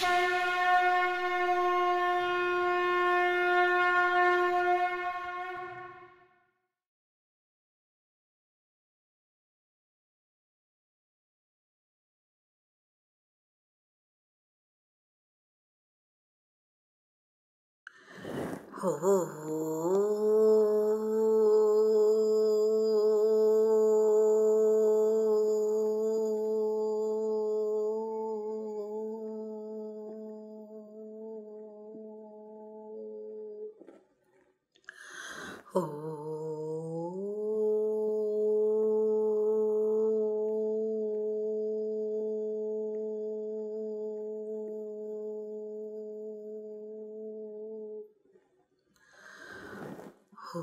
ほう ॐ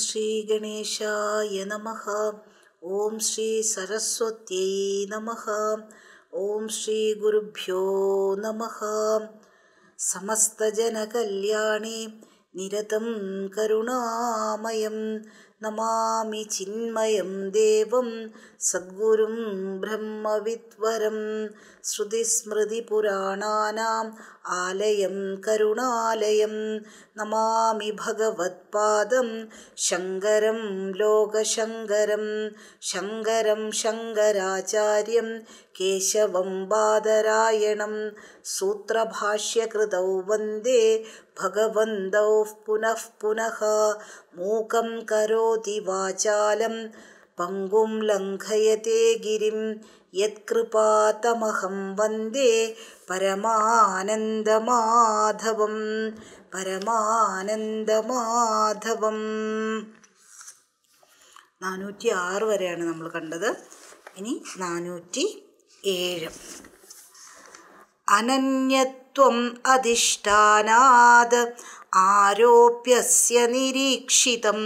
श्रीगणेशाय नमः ॐ श्रीसरस्वत्यै नमः ॐ श्रीगुरुभ्यो नमः समस्तजनकल्याणे निरतं करुणामयं नमामि चिन्मयं देवं सद्गुरुं ब्रह्मविद्वरं श्रुतिस्मृतिपुराणानाम् आलयं करुणालयं नमामि भगवत्पादं शङ्करं लोकशङ्करं शङ्करं शङ्कराचार्यं केशवं बादरायणं सूत्रभाष्यकृतौ वन्दे भगवन्तौ पुनः മൂകം കരോതി വാചാലം പങ്കും ലംഘയത്തെ ഗിരിം യത്കൃപാതമഹം വന്ദേ പരമാനന്ദമാധവം പരമാനന്ദമാധവം നാനൂറ്റി ആറ് വരെയാണ് നമ്മൾ കണ്ടത് ഇനി നാനൂറ്റി ഏഴ് അനന്യ त्वम् अधिष्ठानाद् आरोप्यस्य निरीक्षितं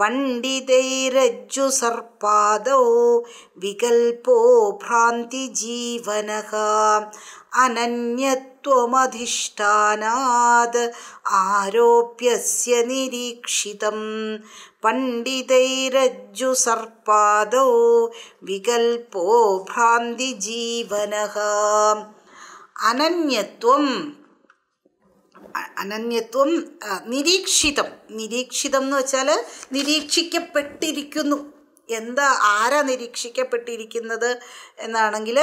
पण्डितैरज्जुसर्पादौ विकल्पो भ्रान्तिजीवनः अनन्यत्वमधिष्ठानाद् आरोप्यस्य निरीक्षितं पण्डितैरज्जुसर्पादौ विकल्पो भ्रान्तिजीवनः അനന്യത്വം അനന്യത്വം നിരീക്ഷിതം നിരീക്ഷിതം എന്ന് വെച്ചാൽ നിരീക്ഷിക്കപ്പെട്ടിരിക്കുന്നു എന്താ ആരാ നിരീക്ഷിക്കപ്പെട്ടിരിക്കുന്നത് എന്നാണെങ്കിൽ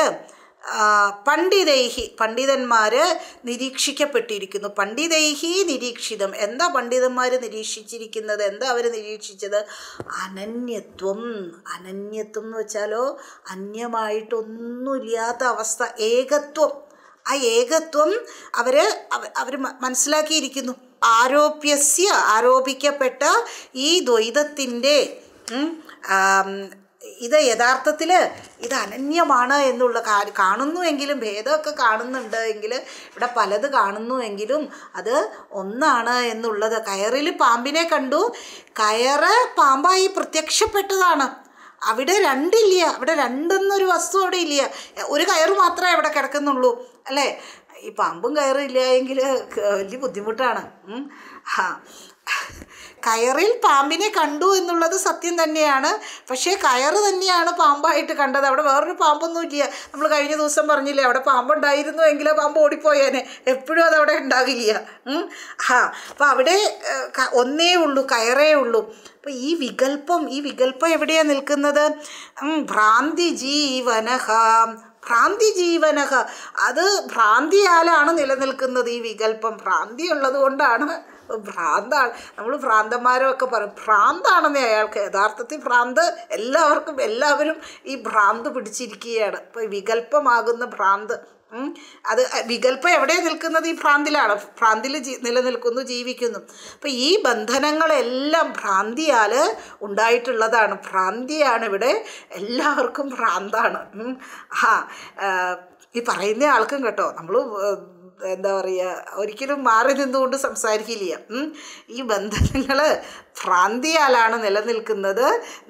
പണ്ഡിതൈഹി പണ്ഡിതന്മാർ നിരീക്ഷിക്കപ്പെട്ടിരിക്കുന്നു പണ്ഡിതൈഹി നിരീക്ഷിതം എന്താ പണ്ഡിതന്മാർ നിരീക്ഷിച്ചിരിക്കുന്നത് എന്താ അവർ നിരീക്ഷിച്ചത് അനന്യത്വം അനന്യത്വം എന്ന് വെച്ചാലോ അന്യമായിട്ടൊന്നുമില്ലാത്ത അവസ്ഥ ഏകത്വം ആ ഏകത്വം അവർ അവർ മനസ്സിലാക്കിയിരിക്കുന്നു ആരോപ്യസ്യ ആരോപിക്കപ്പെട്ട ഈ ദ്വൈതത്തിൻ്റെ ഇത് യഥാർത്ഥത്തിൽ ഇത് അനന്യമാണ് എന്നുള്ള കാര്യം കാണുന്നുവെങ്കിലും ഭേദമൊക്കെ കാണുന്നുണ്ട് എങ്കിൽ ഇവിടെ പലത് കാണുന്നുവെങ്കിലും അത് ഒന്നാണ് എന്നുള്ളത് കയറിൽ പാമ്പിനെ കണ്ടു കയറ് പാമ്പായി പ്രത്യക്ഷപ്പെട്ടതാണ് അവിടെ രണ്ടില്ല അവിടെ രണ്ടെന്നൊരു വസ്തു അവിടെ ഇല്ല ഒരു കയറ് മാത്രമേ അവിടെ കിടക്കുന്നുള്ളൂ അല്ലേ ഈ പമ്പും കയറില്ല എങ്കിൽ വലിയ ബുദ്ധിമുട്ടാണ് ആ കയറിൽ പാമ്പിനെ കണ്ടു എന്നുള്ളത് സത്യം തന്നെയാണ് പക്ഷേ കയറ് തന്നെയാണ് പാമ്പായിട്ട് കണ്ടത് അവിടെ വേറൊരു പാമ്പൊന്നും ഇല്ല നമ്മൾ കഴിഞ്ഞ ദിവസം പറഞ്ഞില്ലേ അവിടെ പാമ്പുണ്ടായിരുന്നു എങ്കിലോ പാമ്പ് ഓടിപ്പോയേനെ എപ്പോഴും അതവിടെ ഉണ്ടാകില്ല ആ അപ്പം അവിടെ ഒന്നേ ഉള്ളൂ കയറേ ഉള്ളൂ അപ്പം ഈ വികല്പം ഈ വികല്പം എവിടെയാണ് നിൽക്കുന്നത് ഭ്രാന്തി ജീവനഹാം ഭ്രാന്തി ജീവനഹ അത് ഭ്രാന്തിയാലാണ് നിലനിൽക്കുന്നത് ഈ വികല്പം ഭ്രാന്തി ഉള്ളതുകൊണ്ടാണ് ഭ്രാന്താണ് നമ്മൾ ഭ്രാന്തന്മാരൊക്കെ പറയും ഭ്രാന്താണെന്ന് അയാൾക്ക് യഥാർത്ഥത്തിൽ ഭ്രാന്ത് എല്ലാവർക്കും എല്ലാവരും ഈ ഭ്രാന്ത് പിടിച്ചിരിക്കുകയാണ് ഇപ്പോൾ വികല്പമാകുന്ന ഭ്രാന്ത് അത് വികല്പം എവിടെ നിൽക്കുന്നത് ഈ ഭ്രാന്തിലാണ് ഭ്രാന്തിൽ ജീ നിലനിൽക്കുന്നു ജീവിക്കുന്നു അപ്പോൾ ഈ ബന്ധനങ്ങളെല്ലാം ഭ്രാന്തിയാൽ ഉണ്ടായിട്ടുള്ളതാണ് ഭ്രാന്തിയാണ് ഇവിടെ എല്ലാവർക്കും ഭ്രാന്താണ് ആ ഈ പറയുന്ന ആൾക്കും കേട്ടോ നമ്മൾ എന്താ പറയുക ഒരിക്കലും മാറി നിന്നുകൊണ്ട് സംസാരിക്കില്ല ഈ ബന്ധനങ്ങൾ ഭ്രാന്തിയാലാണ് നിലനിൽക്കുന്നത്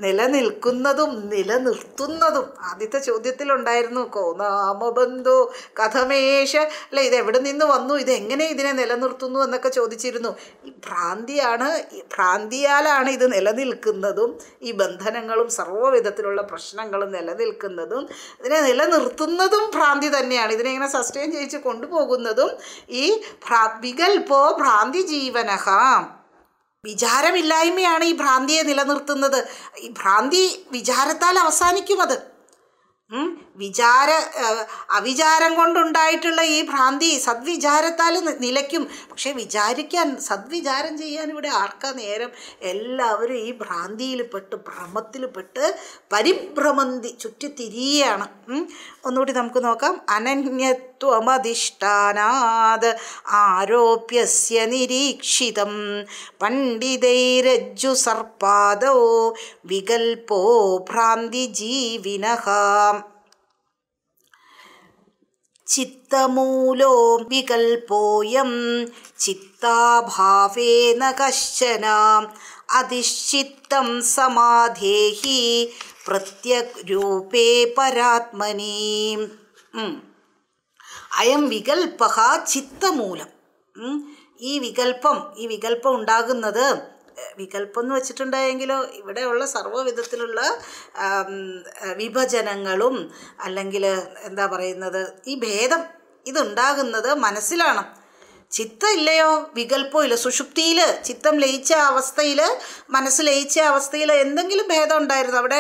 നിലനിൽക്കുന്നതും നിലനിർത്തുന്നതും ആദ്യത്തെ ചോദ്യത്തിലുണ്ടായിരുന്നു കോനാമബന്ധു കഥമേശ അല്ല ഇത് എവിടെ നിന്ന് വന്നു ഇത് എങ്ങനെ ഇതിനെ നിലനിർത്തുന്നു എന്നൊക്കെ ചോദിച്ചിരുന്നു ഈ ഭ്രാന്തിയാണ് ഭ്രാന്തിയാലാണ് ഇത് നിലനിൽക്കുന്നതും ഈ ബന്ധനങ്ങളും സർവ്വവിധത്തിലുള്ള പ്രശ്നങ്ങളും നിലനിൽക്കുന്നതും ഇതിനെ നിലനിർത്തുന്നതും ഭ്രാന്തി തന്നെയാണ് ഇതിനെ ഇങ്ങനെ സസ്റ്റെയിൻ ചെയ്യിച്ച് കൊണ്ടുപോകുന്നതും ഈ ഭ്രാ വികൽപ്പോ ഭ്രാന്തി ജീവനഹാം വിചാരമില്ലായ്മയാണ് ഈ ഭ്രാന്തിയെ നിലനിർത്തുന്നത് ഈ ഭ്രാന്തി വിചാരത്താൽ അവസാനിക്കും അത് വിചാര അവിചാരം കൊണ്ടുണ്ടായിട്ടുള്ള ഈ ഭ്രാന്തി സദ്വിചാരത്താൽ നിലയ്ക്കും പക്ഷേ വിചാരിക്കാൻ സദ്വിചാരം ചെയ്യാൻ ഇവിടെ ആർക്കാ നേരം എല്ലാവരും ഈ ഭ്രാന്തിയിൽ പെട്ട് ഭ്രമത്തിൽ പെട്ട് പരിഭ്രമന്തി ചുറ്റിത്തിരിയാണ് ഒന്നുകൂടി നമുക്ക് നോക്കാം അനന്യത്വമധിഷ്ഠാനാത് ആരോപ്യസ്യ നിരീക്ഷിതം പണ്ഡിതൈരജ്ജു സർപ്പാദോ വികൽപോ ഭ്രാന്തി ജീവിനഹാം ചിത്തമൂലോ വികൽപോയം ചിത്താഭാവേന കശ്ചന അതിശ്ചിത്തം സമാധേഹി പ്രത്യഗ്രൂപേ പരാത്മനി അയം വികൽപ്പ ചിത്തമൂലം ഈ വികൽപ്പം ഈ വികൽപ്പം ഉണ്ടാകുന്നത് വികല്പം വെച്ചിട്ടുണ്ടായെങ്കിലോ ഇവിടെയുള്ള സർവ്വവിധത്തിലുള്ള വിഭജനങ്ങളും അല്ലെങ്കിൽ എന്താ പറയുന്നത് ഈ ഭേദം ഇതുണ്ടാകുന്നത് മനസ്സിലാണ് ചിത്തം ഇല്ലയോ ഇല്ല സുഷുപ്തിയിൽ ചിത്തം ലയിച്ച അവസ്ഥയിൽ മനസ്സ് ലയിച്ച അവസ്ഥയിൽ എന്തെങ്കിലും ഭേദം ഉണ്ടായിരുന്നു അവിടെ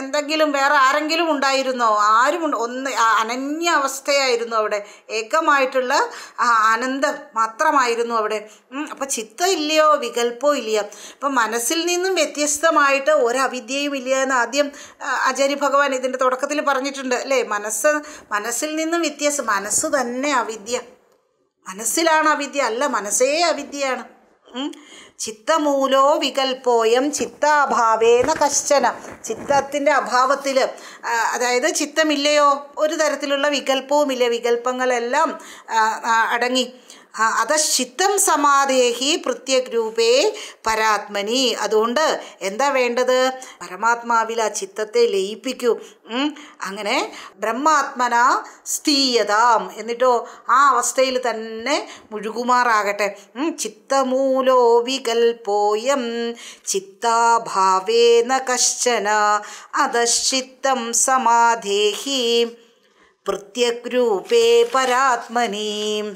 എന്തെങ്കിലും വേറെ ആരെങ്കിലും ഉണ്ടായിരുന്നോ ആരും ഒന്ന് അനന്യ അവസ്ഥയായിരുന്നു അവിടെ ഏകമായിട്ടുള്ള ആനന്ദം മാത്രമായിരുന്നു അവിടെ അപ്പം ചിത്തം ഇല്ലയോ വികല്പോ ഇല്ല അപ്പം മനസ്സിൽ നിന്നും വ്യത്യസ്തമായിട്ട് ഒരവിദ്യയും ഇല്ല എന്ന് ആദ്യം ആചാര്യ ഭഗവാൻ ഇതിൻ്റെ തുടക്കത്തിൽ പറഞ്ഞിട്ടുണ്ട് അല്ലേ മനസ്സ് മനസ്സിൽ നിന്നും വ്യത്യാസം മനസ്സ് തന്നെ അവിദ്യ മനസ്സിലാണ് അവിദ്യ അല്ല മനസ്സേ അവിദ്യയാണ് ചിത്തമൂലോ വികൽപ്പോയം ചിത്താഭാവേന കശ്ചന ചിത്തത്തിൻ്റെ അഭാവത്തിൽ അതായത് ചിത്തമില്ലയോ ഒരു തരത്തിലുള്ള വികല്പവുമില്ല വികല്പങ്ങളെല്ലാം അടങ്ങി അതശിത്തം സമാധേഹി പ്രത്യേക രൂപേ പരാത്മനി അതുകൊണ്ട് എന്താ വേണ്ടത് പരമാത്മാവിൽ ആ ചിത്തത്തെ ലയിപ്പിക്കൂ അങ്ങനെ ബ്രഹ്മാത്മന സ്ഥീയതാം എന്നിട്ടോ ആ അവസ്ഥയിൽ തന്നെ മുഴുകുമാറാകട്ടെ ചിത്തമൂലോ വികൽപോയം ചിത്താഭാവേന കശ്ചന അതശ്ചിത്തം സമാധേഹി പ്രത്യക് രൂപേ പരാത്മനീം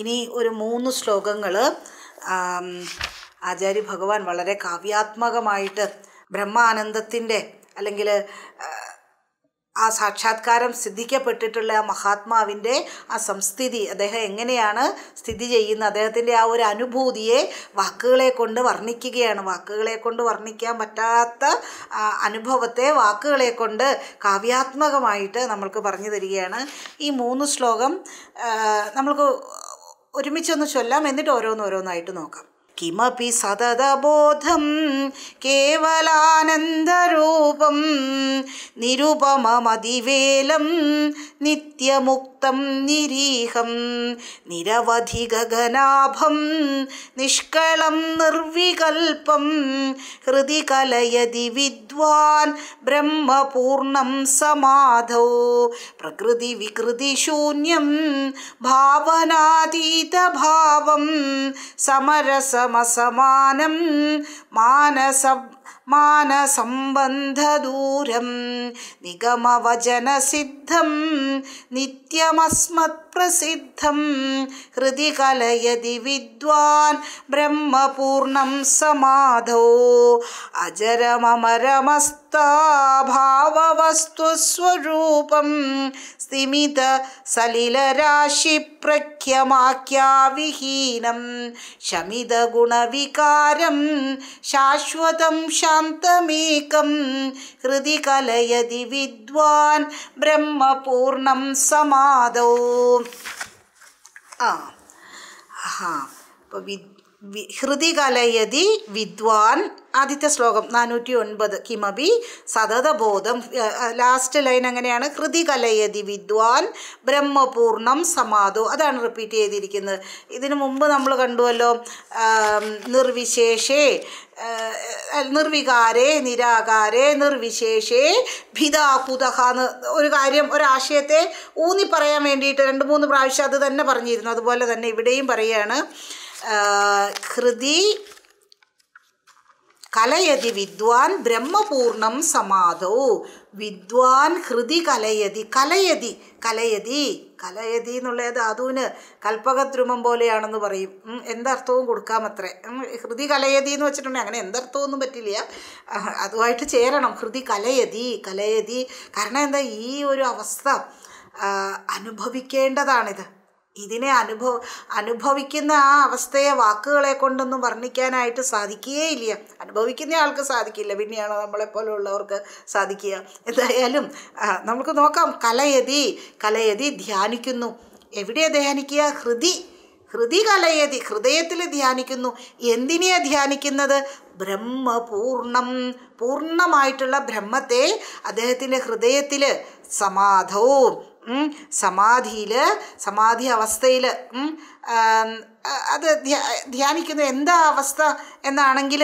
ഇനി ഒരു മൂന്ന് ശ്ലോകങ്ങൾ ആചാര്യ ഭഗവാൻ വളരെ കാവ്യാത്മകമായിട്ട് ബ്രഹ്മാനന്ദത്തിൻ്റെ അല്ലെങ്കിൽ ആ സാക്ഷാത്കാരം സിദ്ധിക്കപ്പെട്ടിട്ടുള്ള ആ മഹാത്മാവിൻ്റെ ആ സംസ്ഥിതി അദ്ദേഹം എങ്ങനെയാണ് സ്ഥിതി ചെയ്യുന്നത് അദ്ദേഹത്തിൻ്റെ ആ ഒരു അനുഭൂതിയെ വാക്കുകളെ കൊണ്ട് വർണ്ണിക്കുകയാണ് വാക്കുകളെ കൊണ്ട് വർണ്ണിക്കാൻ പറ്റാത്ത അനുഭവത്തെ വാക്കുകളെ കൊണ്ട് കാവ്യാത്മകമായിട്ട് നമ്മൾക്ക് പറഞ്ഞു തരികയാണ് ഈ മൂന്ന് ശ്ലോകം നമ്മൾക്ക് ഒരുമിച്ചൊന്ന് ചൊല്ലാം എന്നിട്ട് ഓരോന്നോരോന്നായിട്ട് നോക്കാം किमपि स तदबोधं केवलानन्दरूपं निरुपममदिवेलं नित्यमुक्तं निरीहं निरवधिगनाभं निष्कळं निर्विकल्पं हृदि कलयदि विद्वान् ब्रह्मपूर्णं समाधौ प्रकृतिविकृतिशून्यं भावनातीतभावं समरसमसमानं मानस मानसम्बन्धदूरं निगमवचनसिद्धं नित्यमस्मत् പ്രസിദ്ധം ഹൃദി കലയതി വിദ്വാൻ ബ്രഹ്മപൂർണം സമാധോ അജരമരമസ്താഭാവസ്തുസ്വരൂപം സ്ഥിമിത സലിലരാശി പ്രഖ്യമാഖ്യാവിഹീനം ശമിത ഗുണവികാരം ശാശ്വതം ശാന്തമേകം ഹൃദി കലയതി വിദ്വാൻ ബ്രഹ്മപൂർണം സമാധോ हाँ हाँ ഹൃതി കലയതി വിദ്വാൻ ആദ്യത്തെ ശ്ലോകം നാനൂറ്റി ഒൻപത് കിമബി സതതബോധം ലാസ്റ്റ് ലൈൻ അങ്ങനെയാണ് ഹൃതി കലയതി വിദ്വാൻ ബ്രഹ്മപൂർണം സമാധു അതാണ് റിപ്പീറ്റ് ചെയ്തിരിക്കുന്നത് ഇതിനു മുമ്പ് നമ്മൾ കണ്ടുവല്ലോ നിർവിശേഷേ നിർവികാരേ നിരാകാരേ നിർവിശേഷേ ഭിതാകുതഹ എന്ന് ഒരു കാര്യം ഒരാശയത്തെ ഊന്നി പറയാൻ വേണ്ടിയിട്ട് രണ്ട് മൂന്ന് പ്രാവശ്യം അത് തന്നെ പറഞ്ഞിരുന്നു അതുപോലെ തന്നെ ഇവിടെയും പറയുകയാണ് ഹൃതി കലയതി വിദ്വാൻ ബ്രഹ്മപൂർണം സമാധോ വിദ്വാൻ ഹൃതി കലയതി കലയതി കലയതി കലയതി എന്നുള്ള ധാതുവിന് കൽപ്പകദ്രുമം പോലെയാണെന്ന് പറയും എന്തർത്ഥവും കൊടുക്കാം അത്രേ ഹൃതി കലയതി എന്ന് വെച്ചിട്ടുണ്ടെങ്കിൽ അങ്ങനെ എന്തർത്ഥമൊന്നും പറ്റില്ല അതുമായിട്ട് ചേരണം ഹൃതി കലയതി കലയതി കാരണം എന്താ ഈ ഒരു അവസ്ഥ അനുഭവിക്കേണ്ടതാണിത് ഇതിനെ അനുഭവ അനുഭവിക്കുന്ന ആ അവസ്ഥയെ വാക്കുകളെ കൊണ്ടൊന്നും വർണ്ണിക്കാനായിട്ട് സാധിക്കുകയേ ഇല്ല അനുഭവിക്കുന്ന ആൾക്ക് സാധിക്കില്ല പിന്നെയാണോ നമ്മളെപ്പോലുള്ളവർക്ക് സാധിക്കുക എന്തായാലും നമുക്ക് നോക്കാം കലയതി കലയതി ധ്യാനിക്കുന്നു എവിടെ ധ്യാനിക്കുക ഹൃതി ഹൃതി കലയതി ഹൃദയത്തിൽ ധ്യാനിക്കുന്നു എന്തിനെയാ ധ്യാനിക്കുന്നത് ബ്രഹ്മപൂർണം പൂർണ്ണമായിട്ടുള്ള ബ്രഹ്മത്തെ അദ്ദേഹത്തിൻ്റെ ഹൃദയത്തിൽ സമാധവും സമാധിയിൽ സമാധി അവസ്ഥയിൽ അത് ധ്യാനിക്കുന്ന എന്താ അവസ്ഥ എന്നാണെങ്കിൽ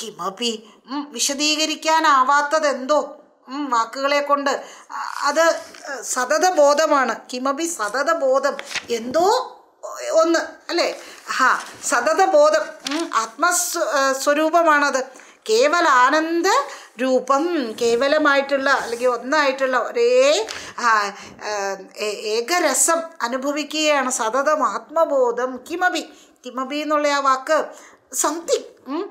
കിമപി വിശദീകരിക്കാനാവാത്തത് എന്തോ വാക്കുകളെ കൊണ്ട് അത് സതത ബോധമാണ് കിമപി സതത ബോധം എന്തോ ഒന്ന് അല്ലേ ഹാ സതത ബോധം സ്വരൂപമാണത് കേവല ആനന്ദ രൂപം കേവലമായിട്ടുള്ള അല്ലെങ്കിൽ ഒന്നായിട്ടുള്ള ഒരേ ഏകരസം അനുഭവിക്കുകയാണ് സതതം ആത്മബോധം കിമബി കിമബി എന്നുള്ള ആ വാക്ക് സംതിങ്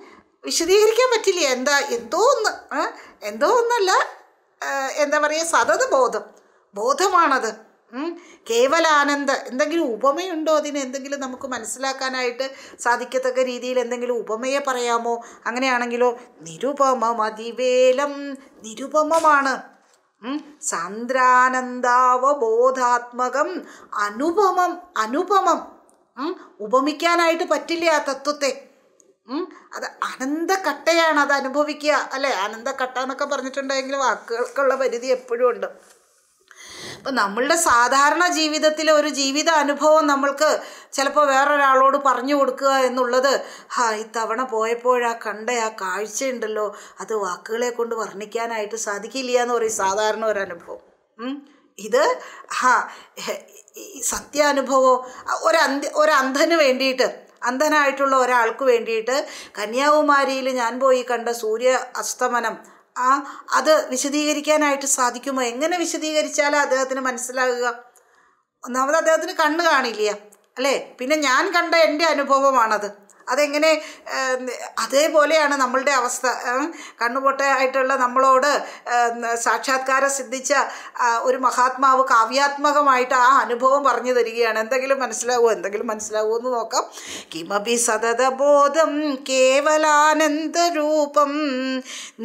വിശദീകരിക്കാൻ പറ്റില്ല എന്താ എന്തോ ഒന്ന് എന്തോ ഒന്നല്ല എന്താ പറയുക സതത ബോധം ബോധമാണത് കേവലാനന്ദ എന്തെങ്കിലും ഉപമയുണ്ടോ അതിന് എന്തെങ്കിലും നമുക്ക് മനസ്സിലാക്കാനായിട്ട് സാധിക്കത്തക്ക രീതിയിൽ എന്തെങ്കിലും ഉപമയെ പറയാമോ അങ്ങനെയാണെങ്കിലോ നിരുപമതിവേലം നിരുപമമാണ് സാന്ദ്രാനന്ദാവബോധാത്മകം അനുപമം അനുപമം ഉപമിക്കാനായിട്ട് പറ്റില്ല ആ തത്വത്തെ അത് അനന്തക്കട്ടയാണ് അത് അനുഭവിക്കുക അല്ലേ അനന്തക്കട്ട എന്നൊക്കെ പറഞ്ഞിട്ടുണ്ടെങ്കിൽ വാക്കുകൾക്കുള്ള പരിധി എപ്പോഴും ഉണ്ട് അപ്പം നമ്മളുടെ സാധാരണ ജീവിതത്തിലെ ഒരു ജീവിത അനുഭവം നമ്മൾക്ക് ചിലപ്പോൾ വേറൊരാളോട് പറഞ്ഞു കൊടുക്കുക എന്നുള്ളത് ഹാ ഇത്തവണ പോയപ്പോഴാ കണ്ട ആ കാഴ്ചയുണ്ടല്ലോ അത് വാക്കുകളെ കൊണ്ട് വർണ്ണിക്കാനായിട്ട് സാധിക്കില്ല എന്ന് പറയും സാധാരണ ഒരു അനുഭവം ഇത് ഹാ സത്യാനുഭവം ഒരു ഒരന്ധന് ഒരു വേണ്ടിയിട്ട് അന്ധനായിട്ടുള്ള ഒരാൾക്ക് വേണ്ടിയിട്ട് കന്യാകുമാരിയിൽ ഞാൻ പോയി കണ്ട സൂര്യ അസ്തമനം ആ അത് വിശദീകരിക്കാനായിട്ട് സാധിക്കുമോ എങ്ങനെ വിശദീകരിച്ചാൽ അദ്ദേഹത്തിന് മനസ്സിലാകുക ഒന്നാമത് അദ്ദേഹത്തിന് കണ്ണ് കാണില്ല അല്ലേ പിന്നെ ഞാൻ കണ്ട എൻ്റെ അനുഭവമാണത് അതെങ്ങനെ അതേപോലെയാണ് നമ്മളുടെ അവസ്ഥ കണ്ണുപൊട്ടയായിട്ടുള്ള നമ്മളോട് സാക്ഷാത്കാരം സിദ്ധിച്ച ഒരു മഹാത്മാവ് കാവ്യാത്മകമായിട്ട് ആ അനുഭവം പറഞ്ഞു തരികയാണ് എന്തെങ്കിലും മനസ്സിലാവുമോ എന്തെങ്കിലും മനസ്സിലാവുമോ എന്ന് നോക്കാം കിമപി സതതബോധം കേവലാനന്ദരൂപം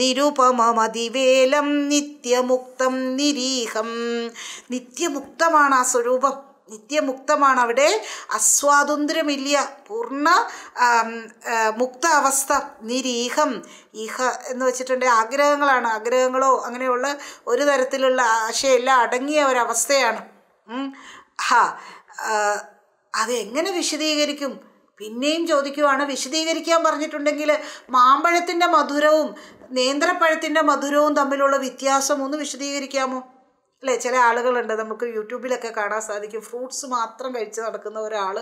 നിരുപമതിവേലം നിത്യമുക്തം നിരീഹം നിത്യമുക്തമാണ് ആ സ്വരൂപം നിത്യമുക്തമാണ് അവിടെ അസ്വാതന്ത്ര്യമില്ല പൂർണ്ണ മുക്ത അവസ്ഥ നിരീഹം ഈഹ എന്ന് വെച്ചിട്ടുണ്ടെങ്കിൽ ആഗ്രഹങ്ങളാണ് ആഗ്രഹങ്ങളോ അങ്ങനെയുള്ള ഒരു തരത്തിലുള്ള ആശയമില്ല അടങ്ങിയ ഒരവസ്ഥയാണ് ഹ അതെങ്ങനെ വിശദീകരിക്കും പിന്നെയും ചോദിക്കുവാണ് വിശദീകരിക്കാൻ പറഞ്ഞിട്ടുണ്ടെങ്കിൽ മാമ്പഴത്തിൻ്റെ മധുരവും നേന്ത്രപ്പഴത്തിൻ്റെ മധുരവും തമ്മിലുള്ള വ്യത്യാസം ഒന്ന് വിശദീകരിക്കാമോ അല്ലേ ചില ആളുകളുണ്ട് നമുക്ക് യൂട്യൂബിലൊക്കെ കാണാൻ സാധിക്കും ഫ്രൂട്ട്സ് മാത്രം കഴിച്ച് നടക്കുന്ന ഒരാൾ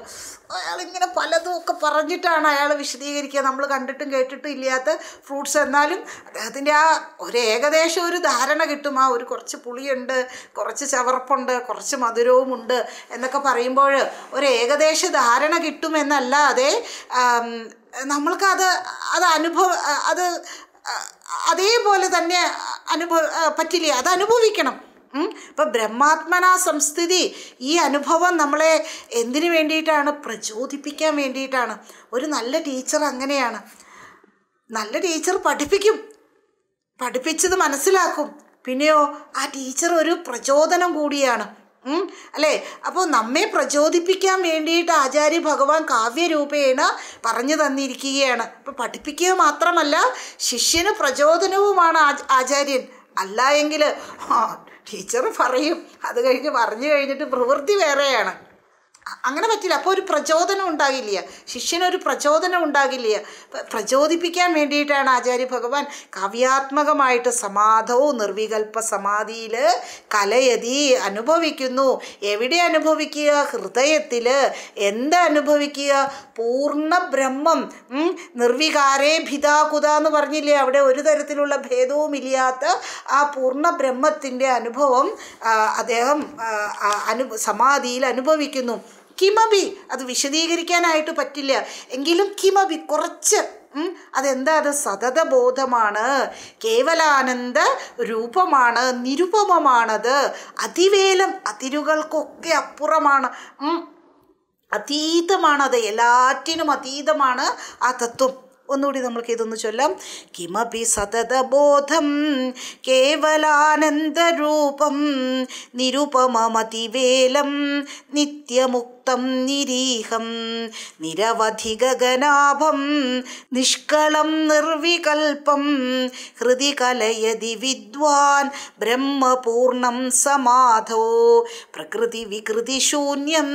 അയാളിങ്ങനെ പലതും ഒക്കെ പറഞ്ഞിട്ടാണ് അയാൾ വിശദീകരിക്കുക നമ്മൾ കണ്ടിട്ടും കേട്ടിട്ടും ഇല്ലാത്ത ഫ്രൂട്ട്സ് എന്നാലും അദ്ദേഹത്തിൻ്റെ ആ ഒരു ഏകദേശം ഒരു ധാരണ കിട്ടും ആ ഒരു കുറച്ച് പുളിയുണ്ട് കുറച്ച് ചവർപ്പുണ്ട് കുറച്ച് മധുരവുമുണ്ട് എന്നൊക്കെ പറയുമ്പോൾ ഒരു ഏകദേശ ധാരണ കിട്ടുമെന്നല്ലാതെ നമ്മൾക്കത് അത് അനുഭവം അത് അതേപോലെ തന്നെ അനുഭവ പറ്റില്ല അത് അനുഭവിക്കണം ഇപ്പം ബ്രഹ്മാത്മന സംസ്ഥിതി ഈ അനുഭവം നമ്മളെ എന്തിനു വേണ്ടിയിട്ടാണ് പ്രചോദിപ്പിക്കാൻ വേണ്ടിയിട്ടാണ് ഒരു നല്ല ടീച്ചർ അങ്ങനെയാണ് നല്ല ടീച്ചർ പഠിപ്പിക്കും പഠിപ്പിച്ചത് മനസ്സിലാക്കും പിന്നെയോ ആ ടീച്ചർ ഒരു പ്രചോദനം കൂടിയാണ് അല്ലേ അപ്പോൾ നമ്മെ പ്രചോദിപ്പിക്കാൻ വേണ്ടിയിട്ട് ആചാര്യ ഭഗവാൻ കാവ്യരൂപേണ പറഞ്ഞു തന്നിരിക്കുകയാണ് അപ്പോൾ പഠിപ്പിക്കുക മാത്രമല്ല ശിഷ്യന് പ്രചോദനവുമാണ് ആചാര്യൻ അല്ല എങ്കിൽ ടീച്ചർ പറയും അത് കഴിഞ്ഞ് പറഞ്ഞു കഴിഞ്ഞിട്ട് പ്രവൃത്തി വേറെയാണ് അങ്ങനെ പറ്റില്ല അപ്പോൾ ഒരു പ്രചോദനം ഉണ്ടാകില്ല ശിഷ്യനൊരു പ്രചോദനം ഉണ്ടാകില്ല പ്രചോദിപ്പിക്കാൻ വേണ്ടിയിട്ടാണ് ആചാര്യ ഭഗവാൻ കാവ്യാത്മകമായിട്ട് സമാധവും നിർവികൽപ്പ സമാധിയിൽ കലയതി അനുഭവിക്കുന്നു എവിടെ അനുഭവിക്കുക ഹൃദയത്തിൽ എന്ത് അനുഭവിക്കുക പൂർണ്ണ ബ്രഹ്മം നിർവികാരേ ഭിതാകുത എന്ന് പറഞ്ഞില്ലേ അവിടെ ഒരു തരത്തിലുള്ള ഇല്ലാത്ത ആ പൂർണ്ണ ബ്രഹ്മത്തിൻ്റെ അനുഭവം അദ്ദേഹം അനു സമാധിയിൽ അനുഭവിക്കുന്നു കിമബി അത് വിശദീകരിക്കാനായിട്ട് പറ്റില്ല എങ്കിലും കിമബി കുറച്ച് അതെന്താ അത് സതതബോധമാണ് കേവലാനന്ദ രൂപമാണ് നിരുപമമാണത് അതിവേലം അതിരുകൾക്കൊക്കെ അപ്പുറമാണ് അത് എല്ലാറ്റിനും അതീതമാണ് ആ തത്വം ഒന്നുകൂടി നമ്മൾക്ക് ഇതൊന്ന് ചൊല്ലാം കിമപി സതതബോധം കേവലാനന്ദരൂപം നിരുപമതിവേലം നിത്യമുക്തി മുക്തം നിരീഹം നിരവധി ഗഗനാഭം നിഷ്കളം നിർവികൽപം ഹൃദി കലയതി വിദ്വാൻ ബ്രഹ്മപൂർണം സമാധോ പ്രകൃതി വികൃതി വികൃതിശൂന്യം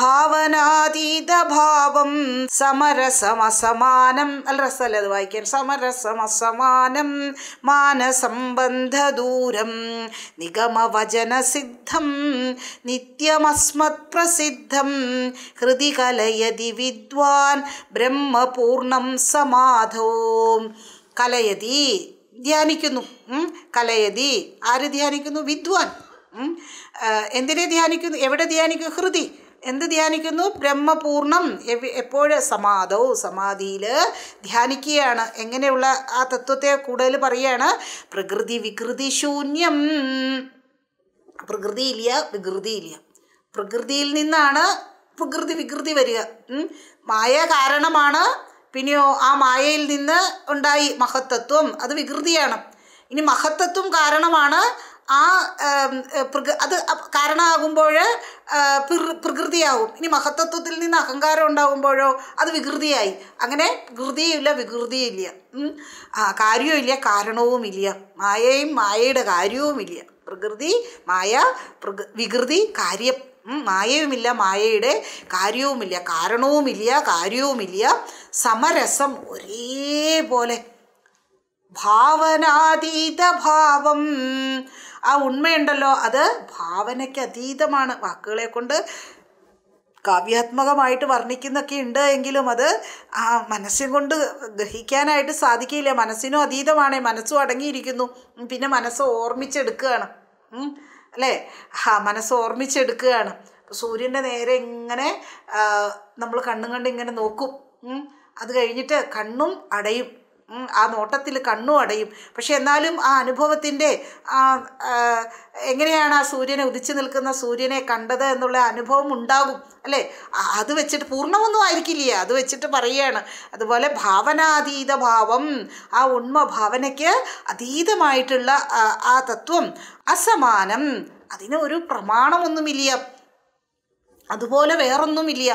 ഭാവനാതീതഭാവം സമരസമസമാനം അല്ല രസമല്ലേ അത് വായിക്കാൻ സമരസമസമാനം മാനസംബന്ധദൂരം നിഗമവചനസിദ്ധം നിത്യമസ്മത് പ്രസിദ്ധ സിദ്ധം हृदि कलयति വിദ്വാൻ ബ്രഹ്മപൂർണം സമാധവും കലയതി ധ്യാനിക്കുന്നു കലയതി ആര് ധ്യാനിക്കുന്നു വിദ്വാൻ എന്തിനെ ധ്യാനിക്കുന്നു എവിടെ ധ്യാനിക്കും ഹൃദി എന്ത് ധ്യാനിക്കുന്നു ബ്രഹ്മപൂർണം എപ്പോഴും സമാധവും സമാധിയിൽ ധ്യാനിക്കുകയാണ് എങ്ങനെയുള്ള ആ തത്വത്തെ കൂടുതൽ പറയുകയാണ് പ്രകൃതി വികൃതി ശൂന്യം പ്രകൃതിയില്ല വികൃതിയില്ല പ്രകൃതിയിൽ നിന്നാണ് പ്രകൃതി വികൃതി വരിക മായ കാരണമാണ് പിന്നെയോ ആ മായയിൽ നിന്ന് ഉണ്ടായി മഹത്തത്വം അത് വികൃതിയാണ് ഇനി മഹത്തത്വം കാരണമാണ് ആ പ്രകൃ അത് കാരണമാകുമ്പോൾ പ്രകൃതിയാവും ഇനി മഹത്തത്വത്തിൽ നിന്ന് അഹങ്കാരം ഉണ്ടാകുമ്പോഴോ അത് വികൃതിയായി അങ്ങനെ പ്രകൃതിയില്ല വികൃതിയില്ല ആ കാരണവും ഇല്ല മായയും മായയുടെ ഇല്ല പ്രകൃതി മായ പ്രകൃ വികൃതി കാര്യം മായയുമില്ല മായയുടെ കാര്യവുമില്ല കാരണവുമില്ല കാര്യവുമില്ല സമരസം ഒരേപോലെ ഭാവനാതീത ഭാവം ആ ഉണ്മയുണ്ടല്ലോ അത് ഭാവനയ്ക്ക് അതീതമാണ് വാക്കുകളെ കൊണ്ട് കാവ്യാത്മകമായിട്ട് വർണ്ണിക്കുന്നൊക്കെ ഉണ്ട് എങ്കിലും അത് ആ മനസ്സും കൊണ്ട് ഗ്രഹിക്കാനായിട്ട് സാധിക്കില്ല മനസ്സിനും അതീതമാണ് മനസ്സും അടങ്ങിയിരിക്കുന്നു പിന്നെ മനസ്സ് ഓർമ്മിച്ചെടുക്കുകയാണ് അല്ലേ ആ മനസ്സ് ഓർമ്മിച്ചെടുക്കുകയാണ് സൂര്യൻ്റെ നേരെ ഇങ്ങനെ നമ്മൾ കണ്ണും കണ്ട് ഇങ്ങനെ നോക്കും അത് കഴിഞ്ഞിട്ട് കണ്ണും അടയും ആ നോട്ടത്തിൽ കണ്ണും അടയും പക്ഷെ എന്നാലും ആ അനുഭവത്തിൻ്റെ എങ്ങനെയാണ് ആ സൂര്യനെ ഉദിച്ചു നിൽക്കുന്ന സൂര്യനെ കണ്ടത് എന്നുള്ള അനുഭവം ഉണ്ടാകും അല്ലേ അത് വെച്ചിട്ട് പൂർണ്ണമൊന്നും ആയിരിക്കില്ല അത് വെച്ചിട്ട് പറയുകയാണ് അതുപോലെ ഭാവനാതീത ഭാവം ആ ഉണ്മ ഭാവനയ്ക്ക് അതീതമായിട്ടുള്ള ആ തത്വം അസമാനം അതിന് ഒരു പ്രമാണമൊന്നുമില്ല അതുപോലെ വേറൊന്നുമില്ല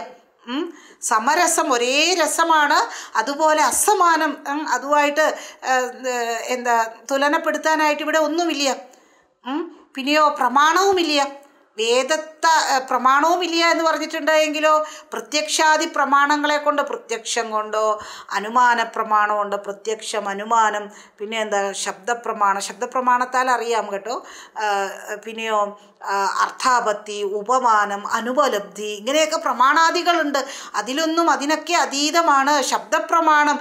സമരസം ഒരേ രസമാണ് അതുപോലെ അസമാനം അതുമായിട്ട് എന്താ തുലനപ്പെടുത്താനായിട്ട് ഇവിടെ ഒന്നുമില്ല പിന്നെയോ പ്രമാണവുമില്ല വേദ പ്രസക്ത പ്രമാണവുമില്ല എന്ന് പറഞ്ഞിട്ടുണ്ട് എങ്കിലോ പ്രത്യക്ഷാദി പ്രമാണങ്ങളെ കൊണ്ട് പ്രത്യക്ഷം കൊണ്ടോ അനുമാന പ്രമാണം കൊണ്ടോ പ്രത്യക്ഷം അനുമാനം പിന്നെ എന്താ ശബ്ദപ്രമാണം ശബ്ദപ്രമാണത്താൽ അറിയാം കേട്ടോ പിന്നെയോ അർത്ഥാപത്തി ഉപമാനം അനുപലബ്ധി ഇങ്ങനെയൊക്കെ പ്രമാണാദികളുണ്ട് അതിലൊന്നും അതിനൊക്കെ അതീതമാണ് ശബ്ദപ്രമാണം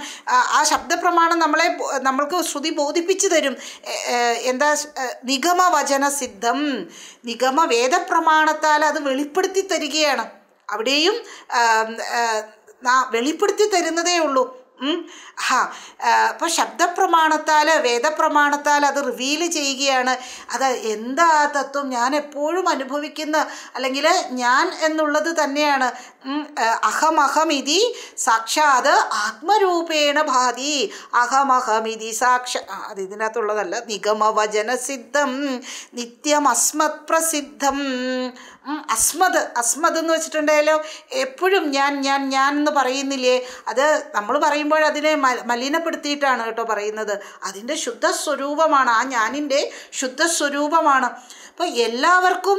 ആ ശബ്ദപ്രമാണം നമ്മളെ നമ്മൾക്ക് ശ്രുതി ബോധിപ്പിച്ചു തരും എന്താ നിഗമവചന സിദ്ധം നിഗമ വേദപ്രമാണത്താൽ ചെയ്താൽ അത് വെളിപ്പെടുത്തി തരികയാണ് അവിടെയും വെളിപ്പെടുത്തി തരുന്നതേ ഉള്ളൂ ഹാ അപ്പോൾ ശബ്ദപ്രമാണത്താൽ വേദപ്രമാണത്താൽ അത് റിവീൽ ചെയ്യുകയാണ് അത് എന്താ ആ തത്വം ഞാൻ എപ്പോഴും അനുഭവിക്കുന്ന അല്ലെങ്കിൽ ഞാൻ എന്നുള്ളത് തന്നെയാണ് അഹമഹമിതി സാക്ഷാത് ആത്മരൂപേണ ഭാതി അഹമഹമിതി സാക്ഷ അത് ഇതിനകത്തുള്ളതല്ല നിഗമവചനസിദ്ധം അസ്മത് പ്രസിദ്ധം അസ്മത് അസ്മത് എന്ന് വെച്ചിട്ടുണ്ടായാലോ എപ്പോഴും ഞാൻ ഞാൻ ഞാൻ എന്ന് പറയുന്നില്ലേ അത് നമ്മൾ പറയുമ്പോൾ അതിനെ മലിനപ്പെടുത്തിയിട്ടാണ് കേട്ടോ പറയുന്നത് അതിൻ്റെ ശുദ്ധ സ്വരൂപമാണ് ആ ഞാനിൻ്റെ ശുദ്ധ സ്വരൂപമാണ് അപ്പോൾ എല്ലാവർക്കും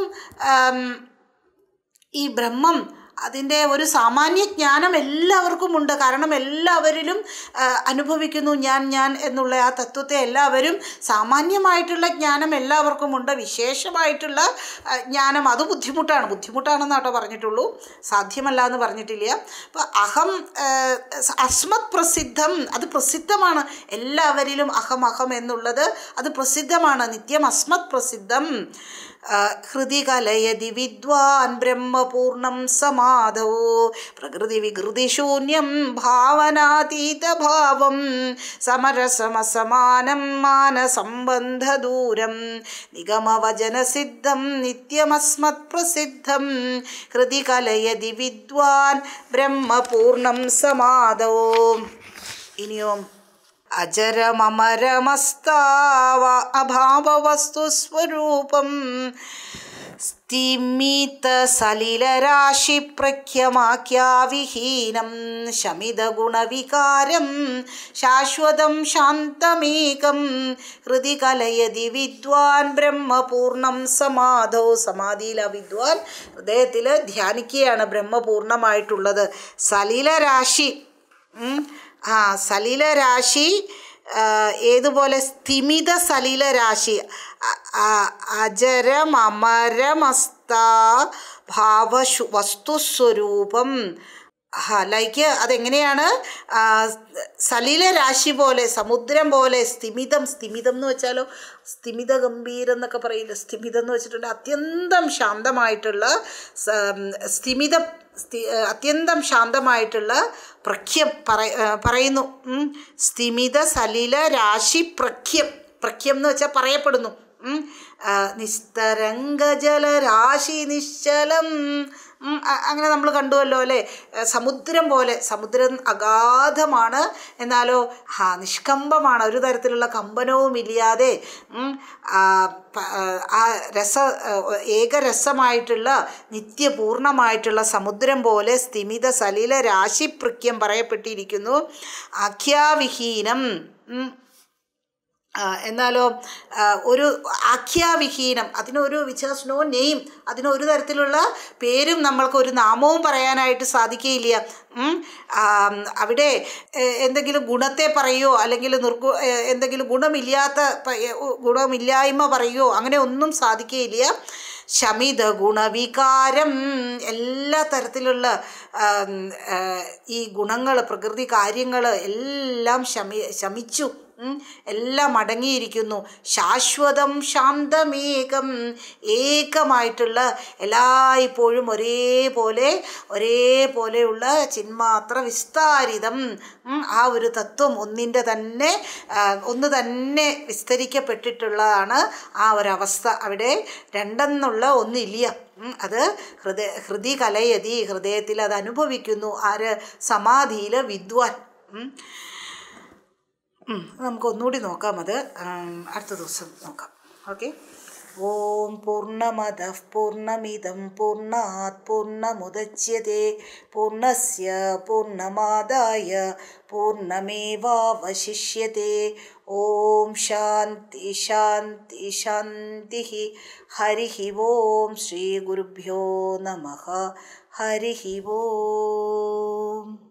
ഈ ബ്രഹ്മം അതിൻ്റെ ഒരു സാമാന്യ ജ്ഞാനം എല്ലാവർക്കും ഉണ്ട് കാരണം എല്ലാവരിലും അനുഭവിക്കുന്നു ഞാൻ ഞാൻ എന്നുള്ള ആ തത്വത്തെ എല്ലാവരും സാമാന്യമായിട്ടുള്ള ജ്ഞാനം എല്ലാവർക്കും ഉണ്ട് വിശേഷമായിട്ടുള്ള ജ്ഞാനം അത് ബുദ്ധിമുട്ടാണ് ബുദ്ധിമുട്ടാണെന്ന് കേട്ടോ പറഞ്ഞിട്ടുള്ളൂ സാധ്യമല്ല എന്ന് പറഞ്ഞിട്ടില്ല അപ്പോൾ അഹം അസ്മത് പ്രസിദ്ധം അത് പ്രസിദ്ധമാണ് എല്ലാവരിലും അഹം അഹം എന്നുള്ളത് അത് പ്രസിദ്ധമാണ് നിത്യം അസ്മത് പ്രസിദ്ധം हृदि कलयदि विद्वान् ब्रह्मपूर्णं समाधौ प्रकृतिविकृतिशून्यं भावनातीतभावं समरसमसमानं मानसम्बन्धदूरं निगमवचनसिद्धं नित्यमस्मत्प्रसिद्धं कृति कलयदि विद्वान् ब्रह्मपूर्णं समाधौ इनिम् അജരമരമസ്താവ അഭാവവസ്തുസ്വരൂപം സ്ഥിമിത സലിലരാശി പ്രഖ്യമാഖ്യാവിഹീനം ശമിതഗുണവികാരം ശാശ്വതം ശാന്തമേകം ഹൃതി കലയതി വിദ്വാൻ ബ്രഹ്മപൂർണം സമാധോ സമാധിയില വിദ്വാൻ ഹൃദയത്തിൽ ധ്യാനിക്കുകയാണ് ബ്രഹ്മപൂർണമായിട്ടുള്ളത് സലിലരാശി ആ സലീല രാശി ഏതുപോലെ സ്ഥിമിത സലീല രാശി അജരം ഭാവ വസ്തുസ്വരൂപം ലൈക്ക് അതെങ്ങനെയാണ് സലീല രാശി പോലെ സമുദ്രം പോലെ സ്ഥിമിതം സ്ഥിമിതം എന്ന് വെച്ചാലോ സ്ഥിമിത ഗംഭീരം എന്നൊക്കെ പറയില്ല സ്ഥിമിതം എന്ന് വെച്ചിട്ടുണ്ട് അത്യന്തം ശാന്തമായിട്ടുള്ള സ്ഥിമിത അത്യന്തം ശാന്തമായിട്ടുള്ള പ്രഖ്യം പറയുന്നു സ്ഥിമിത സലീല രാശി പ്രഖ്യം പ്രഖ്യം എന്ന് വെച്ചാൽ പറയപ്പെടുന്നു നിസ്തരംഗജലരാശി നിശ്ചലം അങ്ങനെ നമ്മൾ കണ്ടുവല്ലോ അല്ലേ സമുദ്രം പോലെ സമുദ്രം അഗാധമാണ് എന്നാലോ ഹാ നിഷ്കമ്പമാണ് ഒരു തരത്തിലുള്ള കമ്പനവും ഇല്ലാതെ ആ രസ ഏകരസമായിട്ടുള്ള നിത്യപൂർണമായിട്ടുള്ള സമുദ്രം പോലെ സ്ഥിമിത സലില രാശിപ്രഖ്യം പറയപ്പെട്ടിരിക്കുന്നു ആഖ്യാവിഹീനം എന്നാലോ ഒരു ആഖ്യാവിഹീനം അതിനൊരു വിച്ച് നോ നെയിം അതിനൊരു തരത്തിലുള്ള പേരും നമ്മൾക്ക് ഒരു നാമവും പറയാനായിട്ട് സാധിക്കുകയില്ല അവിടെ എന്തെങ്കിലും ഗുണത്തെ പറയുമോ അല്ലെങ്കിൽ നിർഗു എന്തെങ്കിലും ഗുണമില്ലാത്ത ഗുണമില്ലായ്മ പറയുമോ അങ്ങനെ ഒന്നും സാധിക്കുകയില്ല ശമിത ഗുണവികാരം എല്ലാ തരത്തിലുള്ള ഈ ഗുണങ്ങൾ പ്രകൃതി കാര്യങ്ങൾ എല്ലാം ശമി ശമിച്ചു എല്ലാം അടങ്ങിയിരിക്കുന്നു ശാശ്വതം ശാന്തമേകം ഏകമായിട്ടുള്ള എല്ലായ്പ്പോഴും ഒരേപോലെ ഒരേപോലെയുള്ള ചിന്മാത്ര വിസ്താരിതം ആ ഒരു തത്വം ഒന്നിൻ്റെ തന്നെ ഒന്ന് തന്നെ വിസ്തരിക്കപ്പെട്ടിട്ടുള്ളതാണ് ആ ഒരവസ്ഥ അവിടെ രണ്ടെന്നുള്ള ഒന്നില്ല അത് ഹൃദയ ഹൃദി കലയതി ഹൃദയത്തിൽ അത് അനുഭവിക്കുന്നു ആര് സമാധിയിൽ വിദ്വാൻ നമുക്ക് ഒന്നുകൂടി നോക്കാം അത് അടുത്ത ദിവസം നോക്കാം ഓക്കെ ഓം പൂർണ്ണമത പൂർണ്ണമിതം പൂർണ്ണാത് പൂർണ്ണമുദച്യത്തെ പൂർണ്ണസ്യ പൂർണ്ണമാദായ പൂർണ്ണമേവാവശിഷ്യത്തെ ഓം ശാന്തി ശാന്തി ശാന്തി ഹരി ഓം ശ്രീ ഗുരുഭ്യോ നമ ഹരി ഓം